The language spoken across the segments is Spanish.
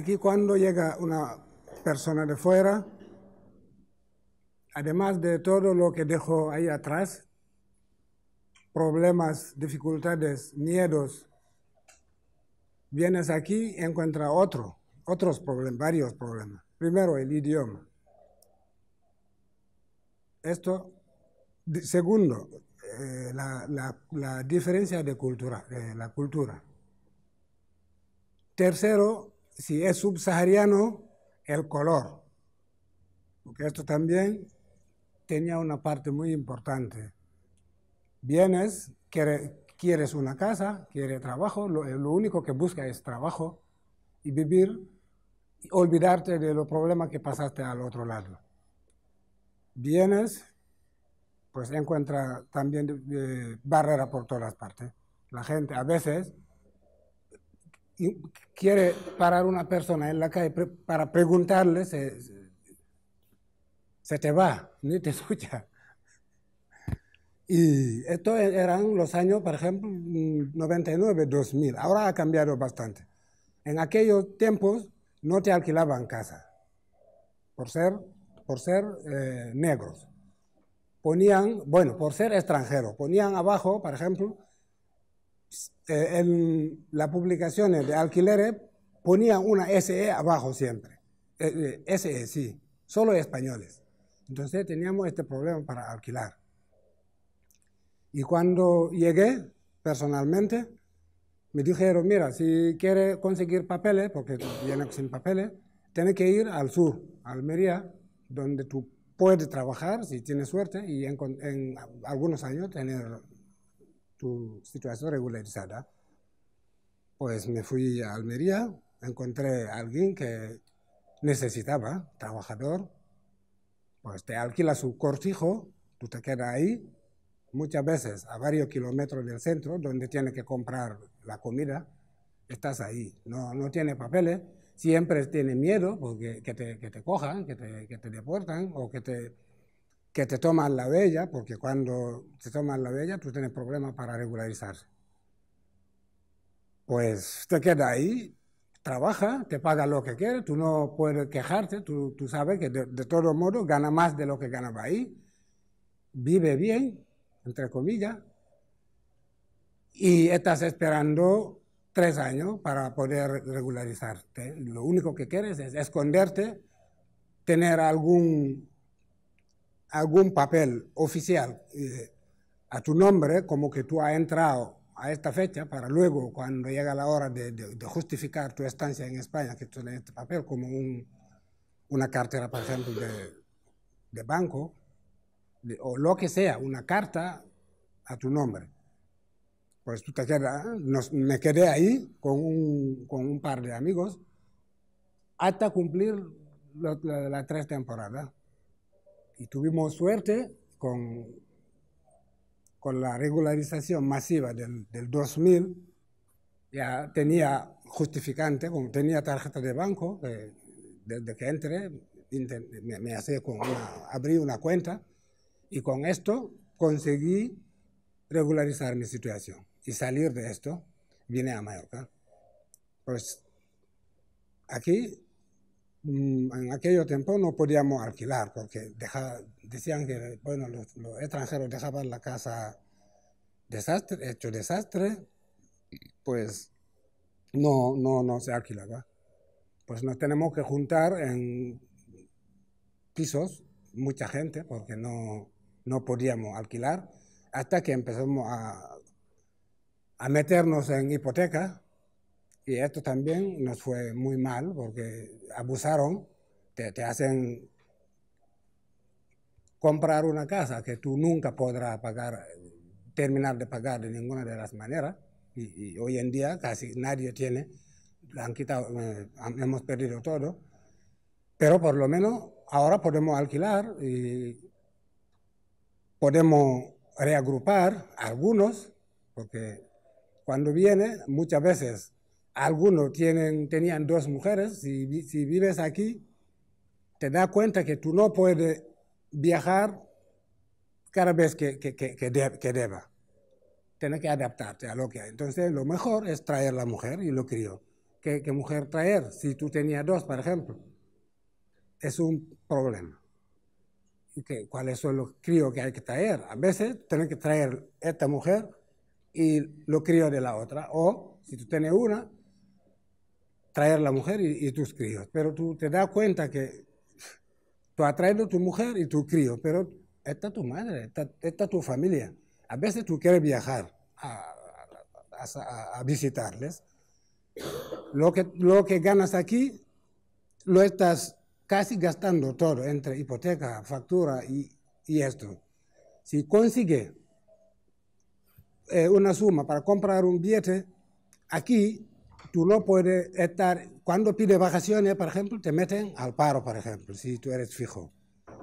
aquí cuando llega una persona de fuera, además de todo lo que dejó ahí atrás, problemas, dificultades, miedos, vienes aquí y encuentras otro, otros problemas, varios problemas. Primero, el idioma. Esto, segundo, eh, la, la, diferencia de cultura, de eh, la cultura. Tercero, si es subsahariano, el color. Porque esto también tenía una parte muy importante. Vienes, quieres una casa, quieres trabajo, eh, lo, único que busca es trabajo y vivir, olvidarte de los problemas que pasaste al otro lado. Vienes, pues encuentra también eh, barrera por todas partes. La gente a veces quiere parar una persona en la calle para preguntarle, se, se te va, ni te escucha. Y estos e, eran los años, por ejemplo, 99, 2000. Ahora ha cambiado bastante. En aquellos tiempos no te alquilaban casa por ser, por ser eh, negros. Ponían, bueno, por ser extranjeros, ponían abajo, por ejemplo, eh, en las publicaciones de alquileres ponía una SE abajo siempre. Eh, eh, SE, sí, solo españoles. Entonces teníamos este problema para alquilar. Y cuando llegué personalmente, me dijeron, mira, si quiere conseguir papeles, porque viene sin papeles, tiene que ir al sur, a Almería, donde tú puedes trabajar, si tienes suerte, y en, en algunos años tener tu situación regularizada. Pues me fui a Almería, encontré a alguien que necesitaba, trabajador, pues te alquila su cortijo, tú te quedas ahí, muchas veces a varios kilómetros del centro, donde tiene que comprar la comida, estás ahí, no, no tiene papeles, siempre tiene miedo porque que te, que te cojan, que te, que te deportan o que te que te toman la bella, porque cuando te toman la bella tú tienes problemas para regularizarse. Pues te queda ahí, trabaja, te paga lo que quieres, tú no puedes quejarte, tú, tú sabes que de, de, todo modo gana más de lo que ganaba ahí, vive bien, entre comillas, y estás esperando tres años para poder regularizarte. Lo único que quieres es esconderte, tener algún algún papel oficial eh, a tu nombre, como que tú has entrado a esta fecha, para luego, cuando llega la hora de, justificar tu estancia en España, que tú este papel, como una cartera, por ejemplo, de, banco, o lo que sea, una carta a tu nombre. Pues tú te quedas, me quedé ahí con un, par de amigos hasta cumplir las la tres temporadas. Y tuvimos suerte con, con la regularización masiva del, del 2000, ya tenía justificante, tenía tarjeta de banco, desde que entré me, con abrí una cuenta y con esto conseguí regularizar mi situación y salir de esto, vine a Mallorca. Pues aquí Mm, en aquel tiempo no podíamos alquilar porque decían que bueno, los, extranjeros dejaban la casa desastre, hecho desastre, pues no, no, no se alquilaba. Pues nos tenemos que juntar en pisos, mucha gente, porque no, no podíamos alquilar, hasta que empezamos a, a meternos en hipotecas y esto también nos fue muy mal porque abusaron, te, hacen comprar una casa que tú nunca podrás pagar, terminar de pagar de ninguna de las maneras. Y, hoy en día casi nadie tiene, han quitado, eh, hemos perdido todo. Pero por lo menos ahora podemos alquilar y podemos reagrupar algunos, porque cuando viene muchas veces algunos tienen, tenían dos mujeres. Si, si vives aquí, te das cuenta que tú no puedes viajar cada vez que, que, deba. Tienes que adaptarte a lo que hay. Entonces, lo mejor es traer la mujer y lo crío. ¿Qué, mujer traer? Si tú tenías dos, por ejemplo, es un problema. ¿Cuáles son los críos que hay que traer? A veces tienes que traer esta mujer y lo crío de la otra. O si tú tienes una, traer la mujer y, tus críos. Pero tú te das cuenta que tú has traído tu mujer y tu crío, pero está tu madre, está, tu familia. A veces tú quieres viajar a, visitarles. Lo que, lo que ganas aquí lo estás casi gastando todo entre hipoteca, factura y, esto. Si consigue eh, una suma para comprar un billete, aquí tú no puedes estar, cuando pide vacaciones, por ejemplo, te meten al paro, por ejemplo, si tú eres fijo.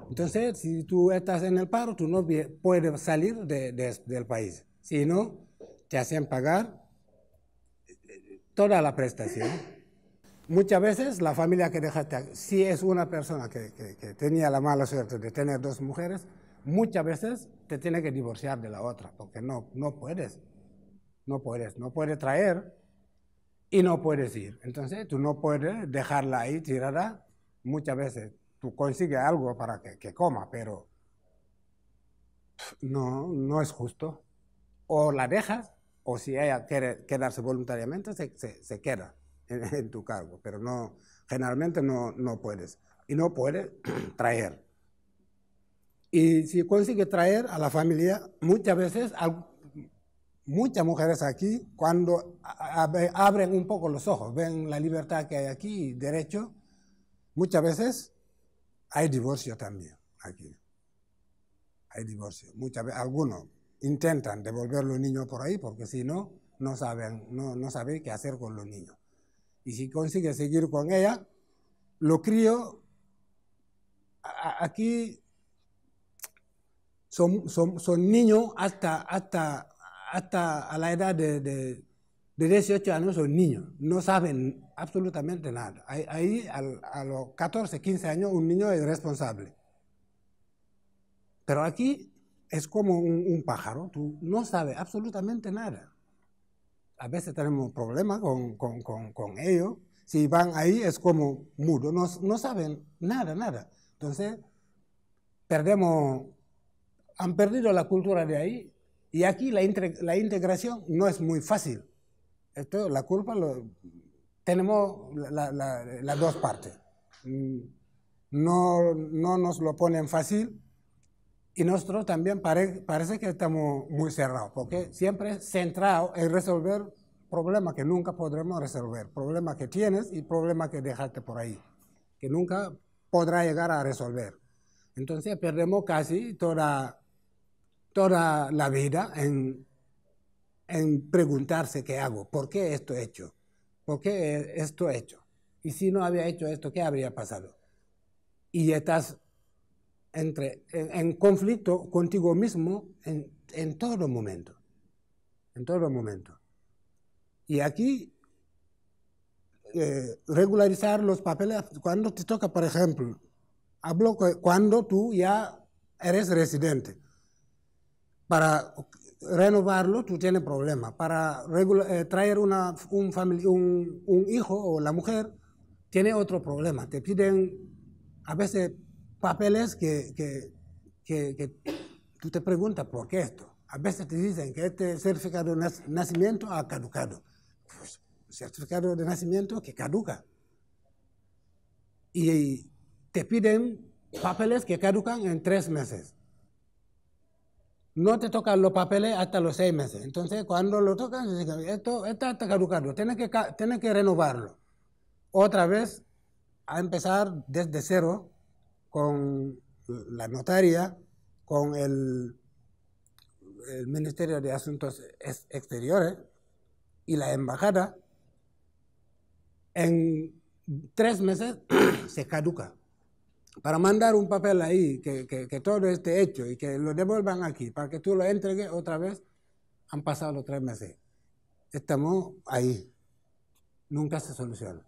Entonces, si tú estás en el paro, tú no puedes salir de, del país. Si no, te hacen pagar eh, toda la prestación. Muchas veces la familia que dejaste, si es una persona que, que, que tenía la mala suerte de tener dos mujeres, muchas veces te tiene que divorciar de la otra, porque no, no puedes, no puedes, no puedes traer y no puedes ir. Entonces tú no puedes dejarla ahí tirada. Muchas veces tú consigues algo para que, coma, pero no, no es justo. O la dejas, o si ella quiere quedarse voluntariamente, se, queda en, tu cargo, pero no, generalmente no, no puedes. Y no puedes traer. Y si consigues traer a la familia, muchas veces muchas mujeres aquí, cuando abren un poco los ojos, ven la libertad que hay aquí, derecho, muchas veces hay divorcio también aquí. Hay divorcio. Muchas veces, algunos intentan devolver los niños por ahí porque si no, no saben, no, saben qué hacer con los niños. Y si consigue seguir con ella, lo crío aquí son, niños hasta, hasta hasta a la edad de, 18 años un niño no saben absolutamente nada. Ahí a los 14, 15 años un niño es responsable. Pero aquí es como un, pájaro, tú no sabes absolutamente nada. A veces tenemos problemas con, con, ellos. Si van ahí es como mudo, no, no saben nada, nada. Entonces, perdemos, han perdido la cultura de ahí y aquí la, la integración no es muy fácil. Esto, la culpa, lo, tenemos las dos partes. Mm, no, no nos lo ponen fácil y nosotros también parece que estamos muy cerrados, porque siempre centrado en resolver problemas que nunca podremos resolver, problemas que tienes y problemas que dejaste por ahí, que nunca podrá llegar a resolver. Entonces perdemos casi toda toda la vida en, preguntarse qué hago, por qué esto he hecho, por qué esto he hecho. Y si no había hecho esto, ¿qué habría pasado? Y estás entre, en, conflicto contigo mismo en, en todo momento, en todo momento. Y aquí, eh, regularizar los papeles, cuando te toca, por ejemplo, hablo cuando tú ya eres residente para renovarlo tú tienes problema. Para eh, traer una, un, un, hijo o la mujer tiene otro problema. Te piden a veces papeles que, que, tú te preguntas por qué esto. A veces te dicen que este certificado de nacimiento ha caducado. Pues, certificado de nacimiento que caduca. Y te piden papeles que caducan en tres meses no te tocan los papeles hasta los seis meses. Entonces, cuando lo tocan, esto, esto está caducado, tienes que, renovarlo. Otra vez, a empezar desde cero con la notaria, con el Ministerio de Asuntos Exteriores y la embajada. En tres meses se caduca para mandar un papel ahí que, todo esté hecho y que lo devuelvan aquí para que tú lo entregues otra vez, han pasado los tres meses. Estamos ahí. Nunca se soluciona.